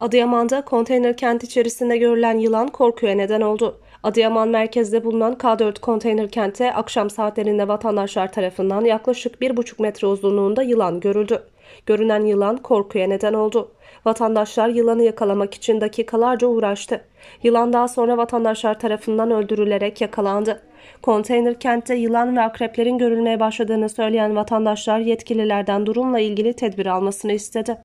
Adıyaman'da konteyner kent içerisinde görülen yılan korkuya neden oldu. Adıyaman merkezde bulunan K4 konteyner kente akşam saatlerinde vatandaşlar tarafından yaklaşık 1,5 metre uzunluğunda yılan görüldü. Görünen yılan korkuya neden oldu. Vatandaşlar yılanı yakalamak için dakikalarca uğraştı. Yılan daha sonra vatandaşlar tarafından öldürülerek yakalandı. Konteyner kentte yılan ve akreplerin görülmeye başladığını söyleyen vatandaşlar yetkililerden durumla ilgili tedbir almasını istedi.